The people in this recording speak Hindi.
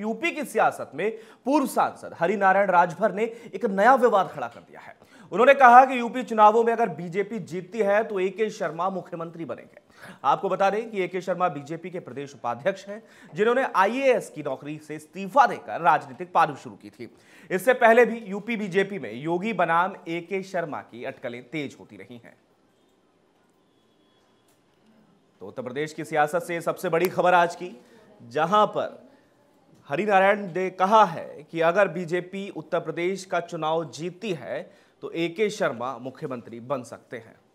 यूपी की सियासत में पूर्व सांसद हरिनारायण राजभर ने एक नया विवाद खड़ा कर दिया है उन्होंने कहा कि यूपी चुनावों में अगर बीजेपी जीतती है तो ए के शर्मा मुख्यमंत्री बनेंगे आपको बता दें कि ए के शर्मा बीजेपी के प्रदेश उपाध्यक्ष हैं जिन्होंने आईएएस की नौकरी से इस्तीफा देकर राजनीतिक पारू शुरू की थी इससे पहले भी यूपी बीजेपी में योगी बनाम ए के शर्मा की अटकलें तेज होती रही हैं तो उत्तर प्रदेश की सियासत से सबसे बड़ी खबर आज की जहां पर हरिनारायण ने कहा है कि अगर बीजेपी उत्तर प्रदेश का चुनाव जीतती है तो ए के शर्मा मुख्यमंत्री बन सकते हैं